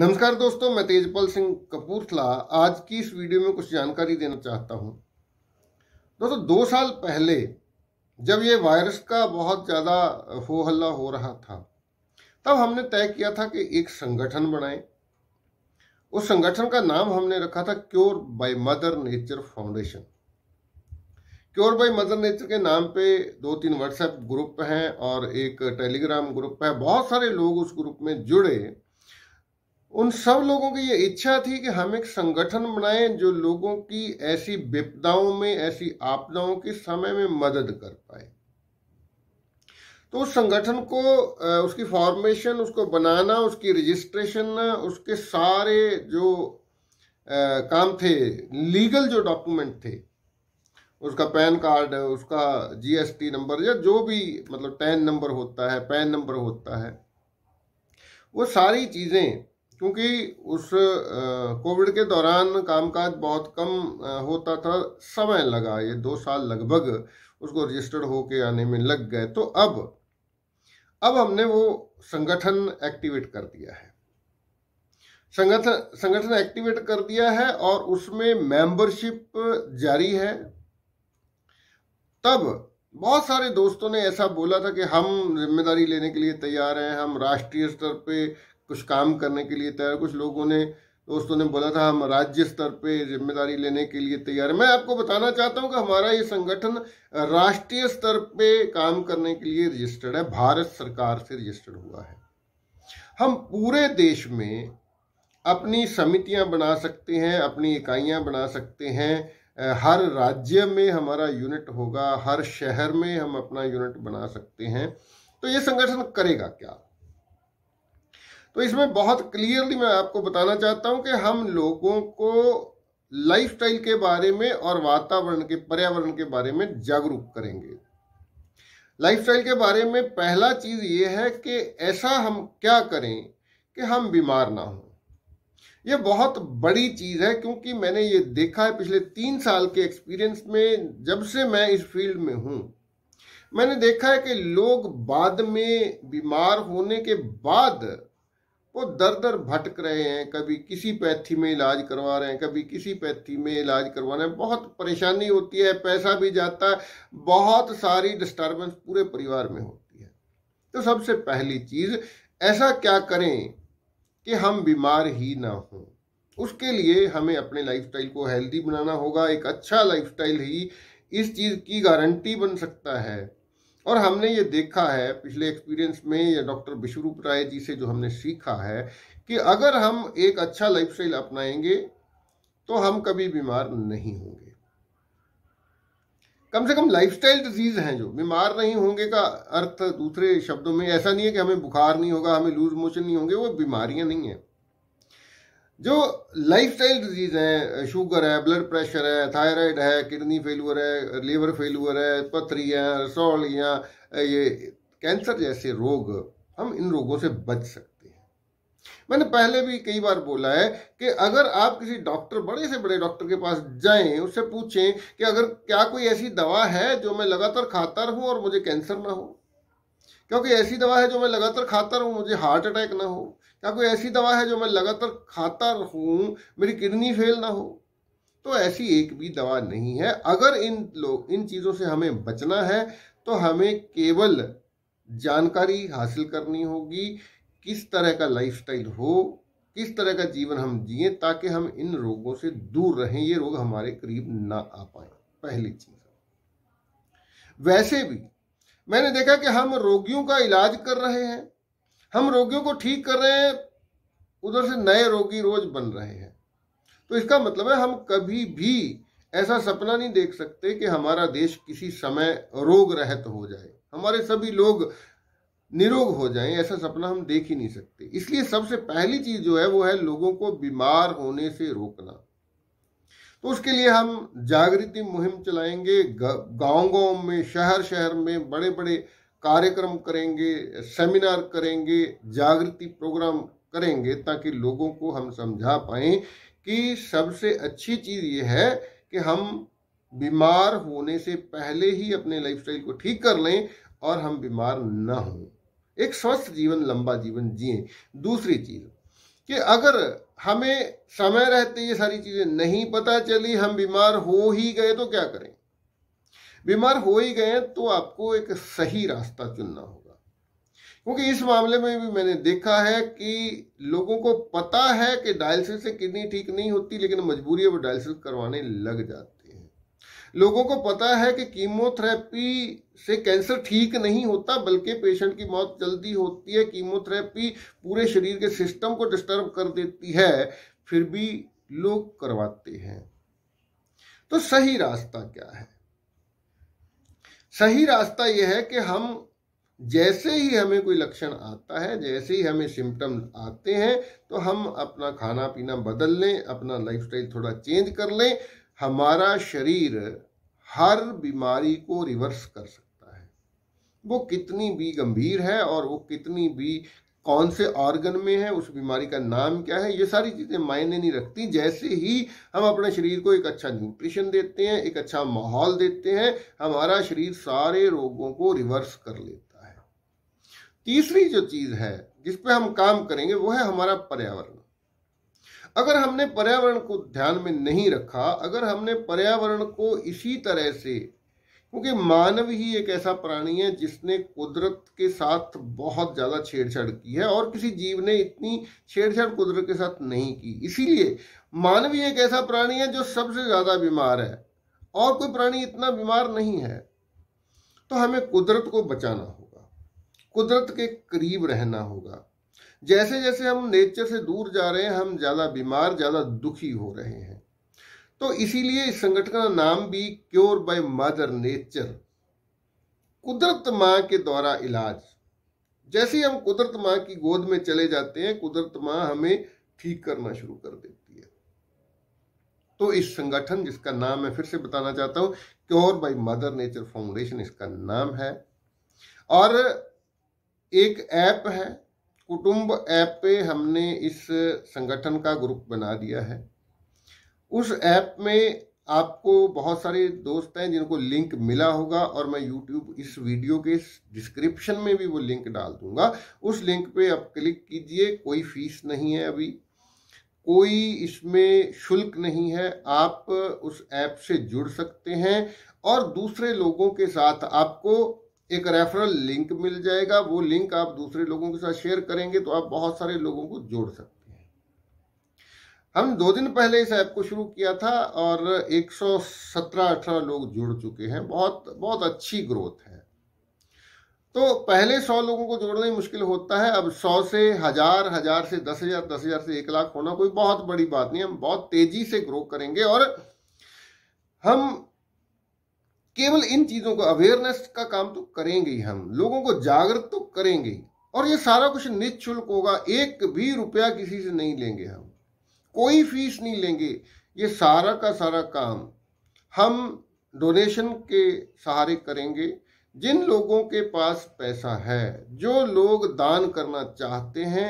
नमस्कार दोस्तों मैं तेजपाल सिंह कपूरथला आज की इस वीडियो में कुछ जानकारी देना चाहता हूं दोस्तों दो साल पहले जब ये वायरस का बहुत ज़्यादा हो हल्ला हो रहा था तब हमने तय किया था कि एक संगठन बनाए उस संगठन का नाम हमने रखा था cure by mother nature foundation cure by mother nature के नाम पे दो तीन व्हाट्सएप ग्रुप हैं और एक टेलीग्राम ग्रुप है बहुत सारे लोग उस ग्रुप में जुड़े उन सब लोगों की ये इच्छा थी कि हम एक संगठन बनाएं जो लोगों की ऐसी विपदाओं में ऐसी आपदाओं के समय में मदद कर पाए तो उस संगठन को उसकी फॉर्मेशन उसको बनाना उसकी रजिस्ट्रेशन उसके सारे जो काम थे लीगल जो डॉक्यूमेंट थे उसका पैन कार्ड उसका जीएसटी नंबर या जो भी मतलब टैन नंबर होता है पैन नंबर होता है वो सारी चीज़ें क्योंकि उस कोविड के दौरान कामकाज बहुत कम होता था समय लगा ये दो साल लगभग उसको रजिस्टर्ड होके आने में लग गए तो अब अब हमने वो संगठन एक्टिवेट कर दिया है संगठन संगठन एक्टिवेट कर दिया है और उसमें मेंबरशिप जारी है तब बहुत सारे दोस्तों ने ऐसा बोला था कि हम जिम्मेदारी लेने के लिए तैयार हैं हम राष्ट्रीय स्तर पे कुछ काम करने के लिए तैयार कुछ लोगों ने दोस्तों ने बोला था हम राज्य स्तर पे जिम्मेदारी लेने के लिए तैयार है मैं आपको बताना चाहता हूँ कि हमारा ये संगठन राष्ट्रीय स्तर पे काम करने के लिए रजिस्टर्ड है भारत सरकार से रजिस्टर्ड हुआ है हम पूरे देश में अपनी समितियां बना सकते हैं अपनी इकाइयां बना सकते हैं हर राज्य में हमारा यूनिट होगा हर शहर में हम अपना यूनिट बना सकते हैं तो ये संगठन करेगा क्या तो इसमें बहुत क्लियरली मैं आपको बताना चाहता हूं कि हम लोगों को लाइफस्टाइल के बारे में और वातावरण के पर्यावरण के बारे में जागरूक करेंगे लाइफस्टाइल के बारे में पहला चीज़ ये है कि ऐसा हम क्या करें कि हम बीमार ना हों ये बहुत बड़ी चीज़ है क्योंकि मैंने ये देखा है पिछले तीन साल के एक्सपीरियंस में जब से मैं इस फील्ड में हूँ मैंने देखा है कि लोग बाद में बीमार होने के बाद वो दर दर भटक रहे हैं कभी किसी पैथी में इलाज करवा रहे हैं कभी किसी पैथी में इलाज करवा रहे हैं बहुत परेशानी होती है पैसा भी जाता है बहुत सारी डिस्टर्बेंस पूरे परिवार में होती है तो सबसे पहली चीज़ ऐसा क्या करें कि हम बीमार ही ना हों उसके लिए हमें अपने लाइफस्टाइल को हेल्दी बनाना होगा एक अच्छा लाइफस्टाइल ही इस चीज़ की गारंटी बन सकता है और हमने ये देखा है पिछले एक्सपीरियंस में या डॉक्टर विश्वरूप राय जी से जो हमने सीखा है कि अगर हम एक अच्छा लाइफ अपनाएंगे तो हम कभी बीमार नहीं होंगे कम से कम लाइफस्टाइल डिजीज हैं जो बीमार नहीं होंगे का अर्थ दूसरे शब्दों में ऐसा नहीं है कि हमें बुखार नहीं होगा हमें लूज मोशन नहीं होंगे वो बीमारियां नहीं हैं जो लाइफस्टाइल डिजीज़ हैं शुगर है ब्लड प्रेशर है थायराइड है किडनी फेलुअर है लीवर फेलुअर है पथरियाँ या ये कैंसर जैसे रोग हम इन रोगों से बच सकते हैं मैंने पहले भी कई बार बोला है कि अगर आप किसी डॉक्टर बड़े से बड़े डॉक्टर के पास जाएं उससे पूछें कि अगर क्या कोई ऐसी दवा है जो मैं लगातार खाता रहूं और मुझे कैंसर ना हो क्या कोई ऐसी दवा है जो मैं लगातार खाता रहूँ मुझे हार्ट अटैक ना हो क्या कोई ऐसी दवा है जो मैं लगातार खाता रहूँ मेरी किडनी फेल ना हो तो ऐसी एक भी दवा नहीं है अगर इन लोग इन चीज़ों से हमें बचना है तो हमें केवल जानकारी हासिल करनी होगी किस तरह का लाइफस्टाइल हो किस तरह का जीवन हम जिए ताकि हम इन रोगों से दूर रहें ये रोग हमारे करीब ना आ पाए पहली चीज वैसे भी मैंने देखा कि हम रोगियों का इलाज कर रहे हैं हम रोगियों को ठीक कर रहे हैं उधर से नए रोगी रोज बन रहे हैं तो इसका मतलब है हम कभी भी ऐसा सपना नहीं देख सकते कि हमारा देश किसी समय रोग रहित हो जाए हमारे सभी लोग निरोग हो जाएं ऐसा सपना हम देख ही नहीं सकते इसलिए सबसे पहली चीज जो है वो है लोगों को बीमार होने से रोकना तो उसके लिए हम जागृति मुहिम चलाएंगे गाँव गाँव में शहर शहर में बड़े बड़े कार्यक्रम करेंगे सेमिनार करेंगे जागृति प्रोग्राम करेंगे ताकि लोगों को हम समझा पाए कि सबसे अच्छी चीज़ ये है कि हम बीमार होने से पहले ही अपने लाइफस्टाइल को ठीक कर लें और हम बीमार ना हों एक स्वस्थ जीवन लंबा जीवन जिए दूसरी चीज़ कि अगर हमें समय रहते ये सारी चीज़ें नहीं पता चली हम बीमार हो ही गए तो क्या करें बीमार हो ही गए तो आपको एक सही रास्ता चुनना होगा क्योंकि इस मामले में भी मैंने देखा है कि लोगों को पता है कि डायलिसिस से किडनी ठीक नहीं होती लेकिन मजबूरी है वो डायलिसिस करवाने लग जाते लोगों को पता है कि कीमोथेरेपी से कैंसर ठीक नहीं होता बल्कि पेशेंट की मौत जल्दी होती है कीमोथेरेपी पूरे शरीर के सिस्टम को डिस्टर्ब कर देती है फिर भी लोग करवाते हैं तो सही रास्ता क्या है सही रास्ता यह है कि हम जैसे ही हमें कोई लक्षण आता है जैसे ही हमें सिम्टम आते हैं तो हम अपना खाना पीना बदल लें अपना लाइफस्टाइल थोड़ा चेंज कर लें हमारा शरीर हर बीमारी को रिवर्स कर सकता है वो कितनी भी गंभीर है और वो कितनी भी कौन से ऑर्गन में है उस बीमारी का नाम क्या है ये सारी चीज़ें मायने नहीं रखती जैसे ही हम अपने शरीर को एक अच्छा न्यूट्रिशन देते हैं एक अच्छा माहौल देते हैं हमारा शरीर सारे रोगों को रिवर्स कर लेता है तीसरी जो चीज़ है जिस पर हम काम करेंगे वो है हमारा पर्यावरण अगर हमने पर्यावरण को ध्यान में नहीं रखा अगर हमने पर्यावरण को इसी तरह से क्योंकि मानव ही एक ऐसा प्राणी है जिसने कुदरत के साथ बहुत ज़्यादा छेड़छाड़ की है और किसी जीव ने इतनी छेड़छाड़ कुदरत के साथ नहीं की इसीलिए मानव ही एक ऐसा प्राणी है जो सबसे ज़्यादा बीमार है और कोई प्राणी इतना बीमार नहीं है तो हमें कुदरत को बचाना होगा कुदरत के करीब रहना होगा जैसे जैसे हम नेचर से दूर जा रहे हैं हम ज़्यादा बीमार ज़्यादा दुखी हो रहे हैं तो इसीलिए इस संगठन का नाम भी क्योर बाय मदर नेचर कुदरत माँ के द्वारा इलाज जैसे हम कुदरत माँ की गोद में चले जाते हैं कुदरत माँ हमें ठीक करना शुरू कर देती है तो इस संगठन जिसका नाम मैं फिर से बताना चाहता हूं cure by mother nature foundation इसका नाम है और एक ऐप है कुटुंब ऐप पे हमने इस संगठन का ग्रुप बना दिया है उस ऐप में आपको बहुत सारे दोस्त हैं जिनको लिंक मिला होगा और मैं यूट्यूब इस वीडियो के डिस्क्रिप्शन में भी वो लिंक डाल दूंगा उस लिंक पे आप क्लिक कीजिए कोई फीस नहीं है अभी कोई इसमें शुल्क नहीं है आप उस ऐप से जुड़ सकते हैं और दूसरे लोगों के साथ आपको एक रेफरल लिंक मिल जाएगा वो लिंक आप दूसरे लोगों के साथ शेयर करेंगे तो आप बहुत सारे लोगों को जोड़ सकते हैं हम दो दिन पहले इस ऐप को शुरू किया था और 117-18 लोग जुड़ चुके हैं बहुत बहुत अच्छी ग्रोथ है तो पहले 100 लोगों को जोड़ना ही मुश्किल होता है अब 100 से हजार हजार से दस हजार दस हजार से एक लाख होना कोई बहुत बड़ी बात नहीं हम बहुत तेजी से ग्रो करेंगे और हम केवल इन चीज़ों को अवेयरनेस का काम तो करेंगे ही हम लोगों को जागृत तो करेंगे और ये सारा कुछ निःशुल्क होगा एक भी रुपया किसी से नहीं लेंगे हम कोई फीस नहीं लेंगे ये सारा का सारा काम हम डोनेशन के सहारे करेंगे जिन लोगों के पास पैसा है जो लोग दान करना चाहते हैं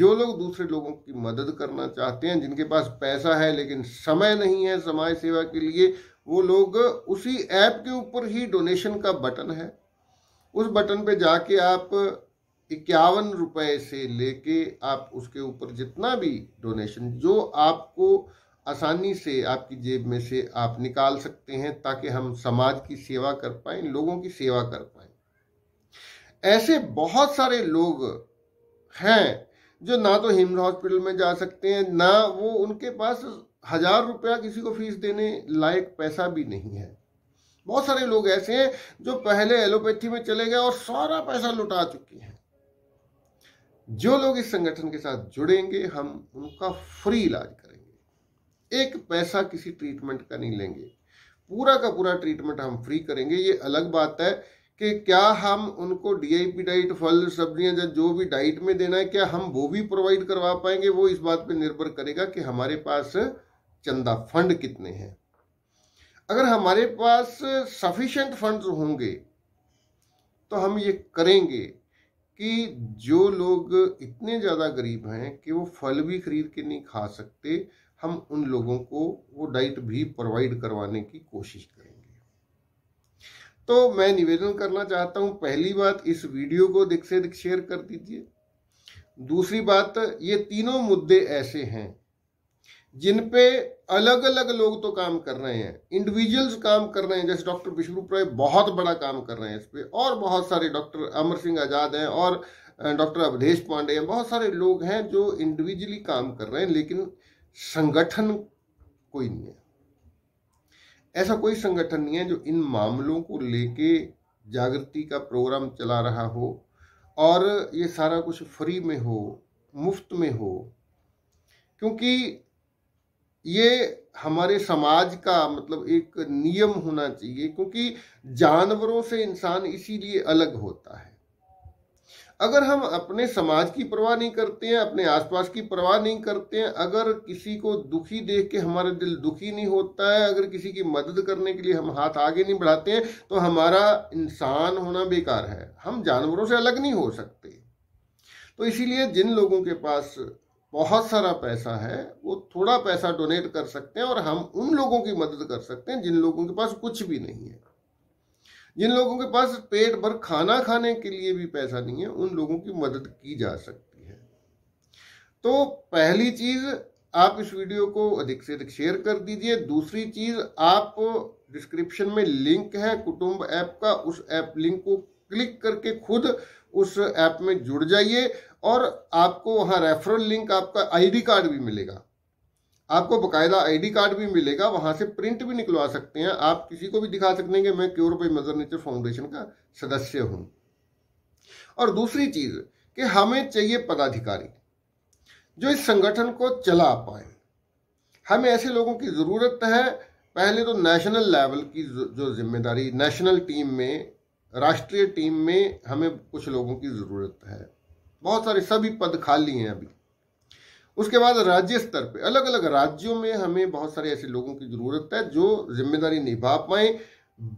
जो लोग दूसरे लोगों की मदद करना चाहते हैं जिनके पास पैसा है लेकिन समय नहीं है समाज सेवा के लिए वो लोग उसी ऐप के ऊपर ही डोनेशन का बटन है उस बटन पे जाके आप इक्यावन रुपए से लेके आप उसके ऊपर जितना भी डोनेशन जो आपको आसानी से आपकी जेब में से आप निकाल सकते हैं ताकि हम समाज की सेवा कर पाए लोगों की सेवा कर पाए ऐसे बहुत सारे लोग हैं जो ना तो हिम्स हॉस्पिटल में जा सकते हैं ना वो उनके पास हजार रुपया किसी को फीस देने लायक पैसा भी नहीं है बहुत सारे लोग ऐसे हैं जो पहले एलोपैथी में चले गए और सारा पैसा लुटा चुके हैं जो लोग इस संगठन के साथ जुड़ेंगे हम उनका फ्री इलाज करेंगे एक पैसा किसी ट्रीटमेंट का नहीं लेंगे पूरा का पूरा ट्रीटमेंट हम फ्री करेंगे ये अलग बात है कि क्या हम उनको डीआईपी डाइट फल सब्जियां या जो भी डाइट में देना है क्या हम वो भी प्रोवाइड करवा पाएंगे वो इस बात पे निर्भर करेगा कि हमारे पास चंदा फंड कितने हैं अगर हमारे पास सफिशेंट फंड्स होंगे तो हम ये करेंगे कि जो लोग इतने ज़्यादा गरीब हैं कि वो फल भी खरीद के नहीं खा सकते हम उन लोगों को वो डाइट भी प्रोवाइड करवाने की कोशिश करेंगे तो मैं निवेदन करना चाहता हूँ पहली बात इस वीडियो को दिख से दिख शेयर कर दीजिए दूसरी बात ये तीनों मुद्दे ऐसे हैं जिन पे अलग अलग लोग तो काम कर रहे हैं इंडिविजुअल्स काम कर रहे हैं जैसे डॉक्टर विश्वरूप राय बहुत बड़ा काम कर रहे हैं इस पर और बहुत सारे डॉक्टर अमर सिंह आज़ाद हैं और डॉक्टर अवधेश पांडे हैं बहुत सारे लोग हैं जो इंडिविजुअली काम कर रहे हैं लेकिन संगठन कोई नहीं है ऐसा कोई संगठन नहीं है जो इन मामलों को लेके जागृति का प्रोग्राम चला रहा हो और ये सारा कुछ फ्री में हो मुफ्त में हो क्योंकि ये हमारे समाज का मतलब एक नियम होना चाहिए क्योंकि जानवरों से इंसान इसीलिए अलग होता है अगर हम अपने समाज की परवाह नहीं करते हैं अपने आसपास की परवाह नहीं करते हैं अगर किसी को दुखी देख के हमारा दिल दुखी नहीं होता है अगर किसी की मदद करने के लिए हम हाथ आगे नहीं बढ़ाते हैं तो हमारा इंसान होना बेकार है हम जानवरों से अलग नहीं हो सकते तो इसीलिए जिन लोगों के पास बहुत सारा पैसा है वो थोड़ा पैसा डोनेट कर सकते हैं और हम उन लोगों की मदद कर सकते हैं जिन लोगों के पास कुछ भी नहीं है जिन लोगों के पास पेट भर खाना खाने के लिए भी पैसा नहीं है उन लोगों की मदद की जा सकती है तो पहली चीज़ आप इस वीडियो को अधिक से अधिक शेयर कर दीजिए दूसरी चीज़ आप डिस्क्रिप्शन में लिंक है कुटुंब ऐप का उस ऐप लिंक को क्लिक करके खुद उस ऐप में जुड़ जाइए और आपको वहाँ रेफरल लिंक आपका आईडी कार्ड भी मिलेगा आपको बकायदा आईडी कार्ड भी मिलेगा वहाँ से प्रिंट भी निकलवा सकते हैं आप किसी को भी दिखा सकते हैं कि मैं क्योर पे मदर नेचर फाउंडेशन का सदस्य हूँ और दूसरी चीज़ कि हमें चाहिए पदाधिकारी जो इस संगठन को चला पाए हमें ऐसे लोगों की ज़रूरत है पहले तो नेशनल लेवल की जो जिम्मेदारी नेशनल टीम में राष्ट्रीय टीम में हमें कुछ लोगों की ज़रूरत है बहुत सारे सभी पद खाली हैं अभी उसके बाद राज्य स्तर पे अलग अलग राज्यों में हमें बहुत सारे ऐसे लोगों की जरूरत है जो जिम्मेदारी निभा पाए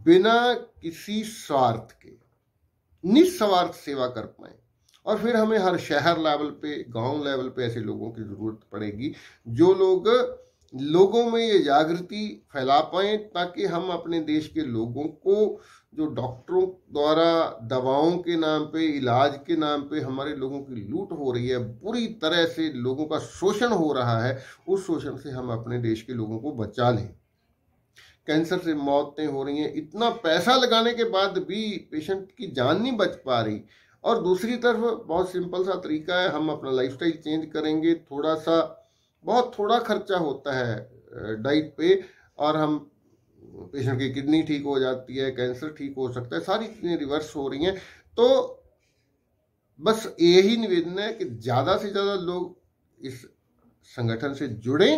बिना किसी स्वार्थ के निस्वार्थ सेवा कर पाए और फिर हमें हर शहर लेवल पे गांव लेवल पे ऐसे लोगों की जरूरत पड़ेगी जो लोग लोगों में ये जागृति फैला पाए ताकि हम अपने देश के लोगों को जो डॉक्टरों द्वारा दवाओं के नाम पे इलाज के नाम पे हमारे लोगों की लूट हो रही है बुरी तरह से लोगों का शोषण हो रहा है उस शोषण से हम अपने देश के लोगों को बचा लें कैंसर से मौतें हो रही हैं इतना पैसा लगाने के बाद भी पेशेंट की जान नहीं बच पा रही और दूसरी तरफ बहुत सिंपल सा तरीका है हम अपना लाइफस्टाइल चेंज करेंगे थोड़ा सा बहुत थोड़ा खर्चा होता है डाइट पे और हम पेशेंट की किडनी ठीक हो जाती है कैंसर ठीक हो सकता है सारी चीज़ें रिवर्स हो रही हैं तो बस यही निवेदन है कि ज़्यादा से ज़्यादा लोग इस संगठन से जुड़ें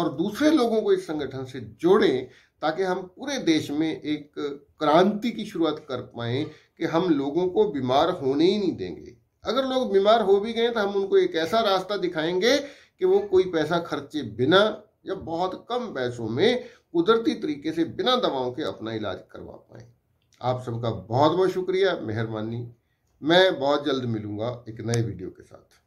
और दूसरे लोगों को इस संगठन से जोड़ें ताकि हम पूरे देश में एक क्रांति की शुरुआत कर पाएं कि हम लोगों को बीमार होने ही नहीं देंगे अगर लोग बीमार हो भी गए तो हम उनको एक ऐसा रास्ता दिखाएंगे कि वो कोई पैसा खर्चे बिना या बहुत कम पैसों में कुदरती तरीके से बिना दवाओं के अपना इलाज करवा पाए आप सबका बहुत बहुत शुक्रिया मेहरबानी मैं बहुत जल्द मिलूंगा एक नए वीडियो के साथ